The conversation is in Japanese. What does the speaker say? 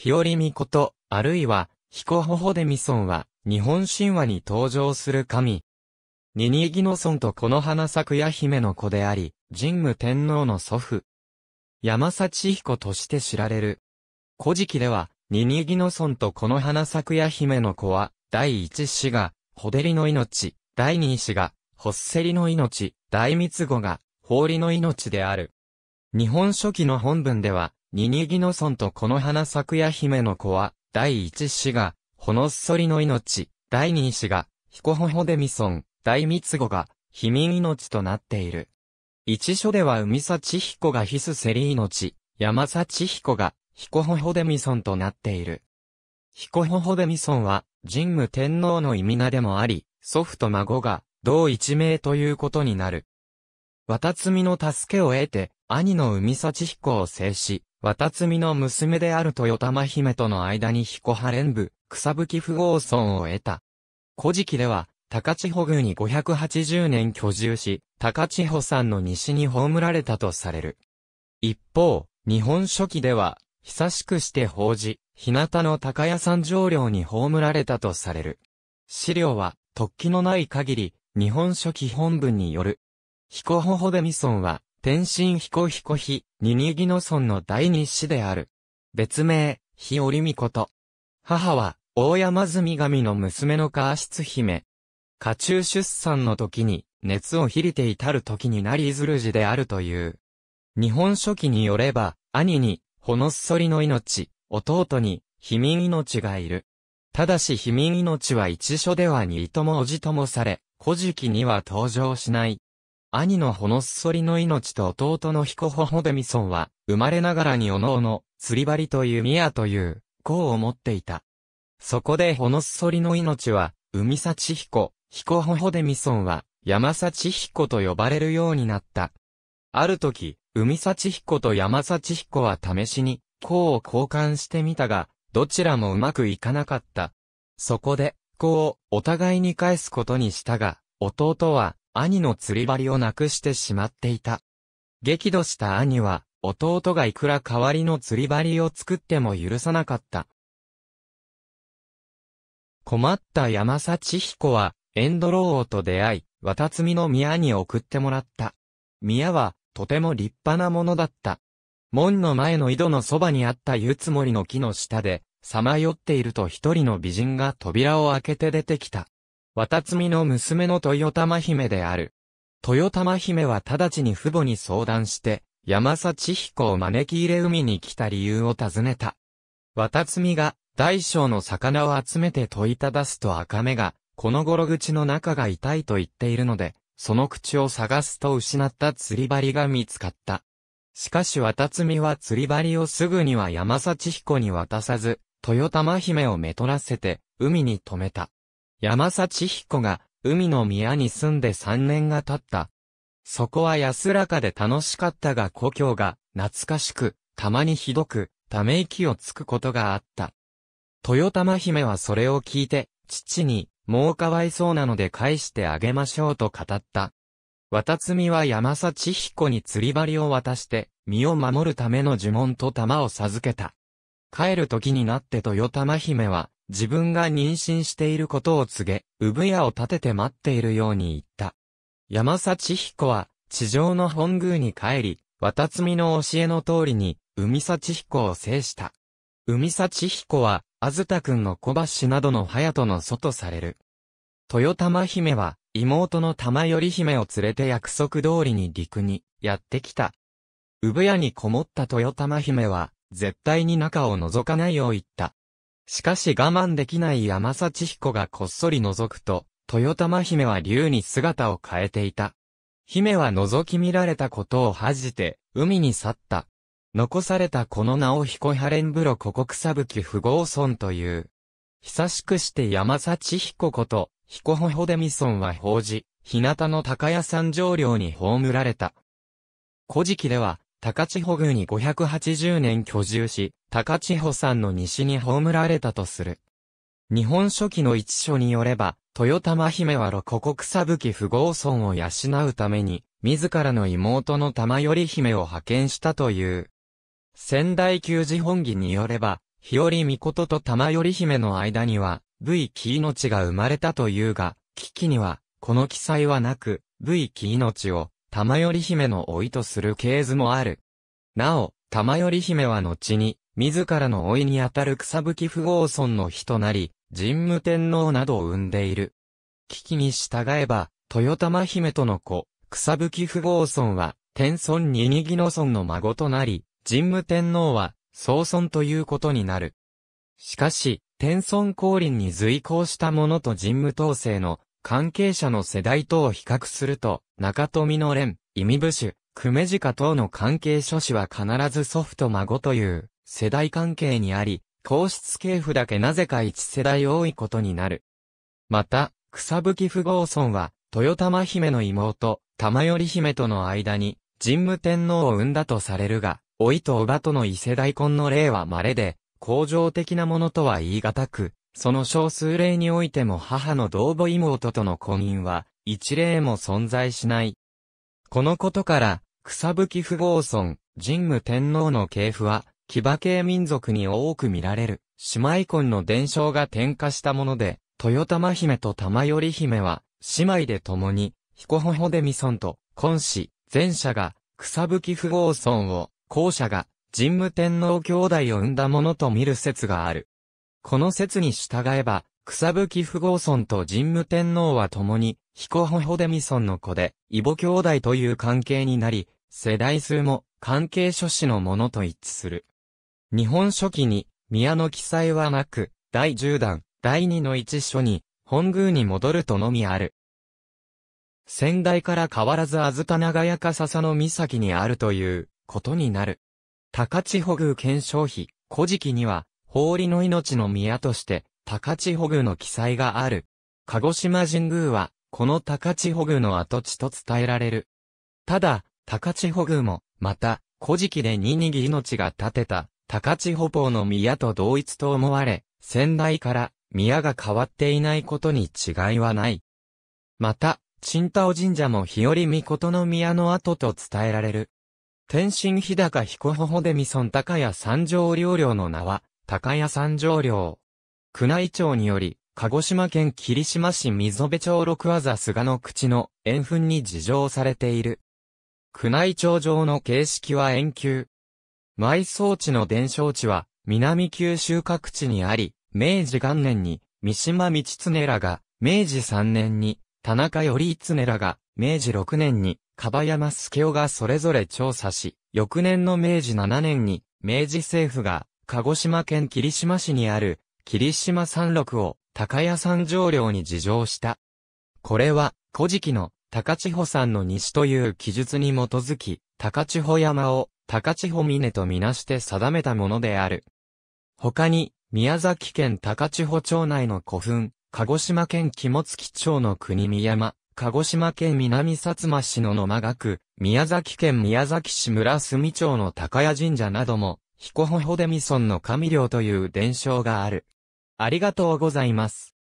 日和美こと、あるいは、彦ほほでみそんは、日本神話に登場する神。ニニギノソンとこの花咲くや姫の子であり、神武天皇の祖父。山幸彦として知られる。古事記では、ニニギノソンとこの花咲くや姫の子は、第一子が、ほでりの命、第二子が、ほっせりの命、大三子が、法りの命である。日本書紀の本文では、ニニギノソンとこの花咲くや姫の子は、第一子が、ほのっそりの命、第二子が、ヒコホホデミソン、第三子が、ひみ命となっている。一書では海幸彦がヒスセリ命、山幸彦が、ヒコホホデミソンとなっている。ヒコホホデミソンは、神武天皇の意味名でもあり、祖父と孫が、同一名ということになる。渡たつみの助けを得て、兄の海幸彦を制し、渡積の娘である豊玉姫との間に彦派連部、草吹不合村を得た。古事記では、高千穂宮に580年居住し、高千穂山の西に葬られたとされる。一方、日本書紀では、久しくして法事、日向の高屋山上領に葬られたとされる。資料は、突起のない限り、日本書紀本文による。彦穂穂でみ村は、天津彦彦妃、ニニギノ村の第二子である。別名、日織美子と。母は、大山住神の娘のカー室姫。家中出産の時に、熱をひりて至る時になりずるじであるという。日本書紀によれば、兄に、ほのっそりの命、弟に、悲民命がいる。ただし悲民命は一書では二いともおじともされ、古事記には登場しない。兄のホノっソリの命と弟のヒコホホデミソンは、生まれながらにおのおの、釣り針と弓矢という、功を持っていた。そこでホノっソリの命は、海幸彦、ヒコホホデミソンは、山幸彦と呼ばれるようになった。ある時、海幸彦と山幸彦は試しに、功を交換してみたが、どちらもうまくいかなかった。そこで、功をお互いに返すことにしたが、弟は、兄の釣り針をなくしてしまっていた。激怒した兄は、弟がいくら代わりの釣り針を作っても許さなかった。困った山幸彦は、エンドローと出会い、渡積の宮に送ってもらった。宮は、とても立派なものだった。門の前の井戸のそばにあった湯つもりの木の下で、さまよっていると一人の美人が扉を開けて出てきた。渡摘の娘の豊玉姫である。豊玉姫は直ちに父母に相談して、山幸彦を招き入れ海に来た理由を尋ねた。渡摘が、大小の魚を集めて問いただすと赤目が、この頃口の中が痛いと言っているので、その口を探すと失った釣り針が見つかった。しかし渡摘は釣り針をすぐには山幸彦に渡さず、豊玉姫をめとらせて、海に止めた。山里彦が海の宮に住んで3年が経った。そこは安らかで楽しかったが故郷が懐かしく、たまにひどく、ため息をつくことがあった。豊玉姫はそれを聞いて、父に、もうかわいそうなので返してあげましょうと語った。渡積は山里彦に釣り針を渡して、身を守るための呪文と玉を授けた。帰る時になって豊玉姫は、自分が妊娠していることを告げ、産屋を立てて待っているように言った。山幸彦は、地上の本宮に帰り、渡積の教えの通りに、海幸彦を制した。海幸彦は、あずたくんの小橋などの隼人の祖とされる。豊玉姫は、妹の玉頼姫を連れて約束通りに陸に、やってきた。産屋にこもった豊玉姫は、絶対に中を覗かないよう言った。しかし我慢できない山千彦がこっそり覗くと、豊玉姫は竜に姿を変えていた。姫は覗き見られたことを恥じて、海に去った。残されたこの名を彦ハレンブロ古国サブキ不合村という。久しくして山千彦こと、彦ほほでみ村は法事、日向の高屋山上領に葬られた。古事記では、高千穂宮に580年居住し、高千穂さんの西に葬られたとする。日本書紀の一書によれば、豊玉姫は六国草吹不合村を養うために、自らの妹の玉頼姫を派遣したという。仙台旧寺本義によれば、日和美琴と玉頼姫の間には、V 木命が生まれたというが、危機には、この記載はなく、V 木命を、玉頼姫の老いとする系図もある。なお、玉頼姫は後に、自らの老いにあたる草吹不合尊の日となり、神武天皇などを生んでいる。危機に従えば、豊玉姫との子、草吹不合尊は、天孫ににぎの孫の孫となり、神武天皇は、総孫ということになる。しかし、天孫降臨に随行した者と神武統制の関係者の世代とを比較すると、中富の連、意味部首、久米塚等の関係諸氏は必ず祖父と孫という、世代関係にあり、皇室系譜だけなぜか一世代多いことになる。また、草吹不合村は、豊玉姫の妹、玉頼姫との間に、神武天皇を生んだとされるが、老いとおばとの異世代婚の例は稀で、恒常的なものとは言い難く、その少数例においても母の同母妹との婚姻は、一例も存在しない。このことから、草吹不合村、神武天皇の系譜は、騎馬系民族に多く見られる、姉妹婚の伝承が転化したもので、豊玉姫と玉頼姫は、姉妹で共に、彦ほほでみんと、婚子、前者が、草吹不合村を、後者が、神武天皇兄弟を生んだものと見る説がある。この説に従えば、草吹不合村と神武天皇は共に、彦ほほでみんの子で、異母兄弟という関係になり、世代数も関係諸子のものと一致する。日本書紀に、宮の記載はなく、第十段、弾、第二の一書に、本宮に戻るとのみある。先代から変わらずあずた長屋か笹の岬にあるという、ことになる。高千穂宮検証碑、古事記には、法理の命の宮として、高千穂宮の記載がある。鹿児島神宮は、この高千穂宮の跡地と伝えられる。ただ、高千穂宮も、また、古事記で二にぎ命が建てた、高千穂坊の宮と同一と思われ、先代から宮が変わっていないことに違いはない。また、陳太神社も日和御琴の宮の跡と伝えられる。天津日高彦穂でみそん高屋三条領領の名は、高屋三条領。宮内庁により、鹿児島県霧島市溝部町六和座菅の口の円墳に事情されている。宮内庁上の形式は円球、埋葬地の伝承地は、南九州各地にあり、明治元年に、三島道常らが、明治三年に、田中頼常らが、明治六年に、樺山助おがそれぞれ調査し、翌年の明治七年に、明治政府が、鹿児島県霧島市にある、霧島山麓を、高屋山上領に事情した。これは、古事記の、高千穂山の西という記述に基づき、高千穂山を、高千穂峰とみなして定めたものである。他に、宮崎県高千穂町内の古墳、鹿児島県肝付町の国見山、鹿児島県南薩摩市の野間学、宮崎県宮崎市村住町の高谷神社なども、彦穂穂デミ村の神領という伝承がある。ありがとうございます。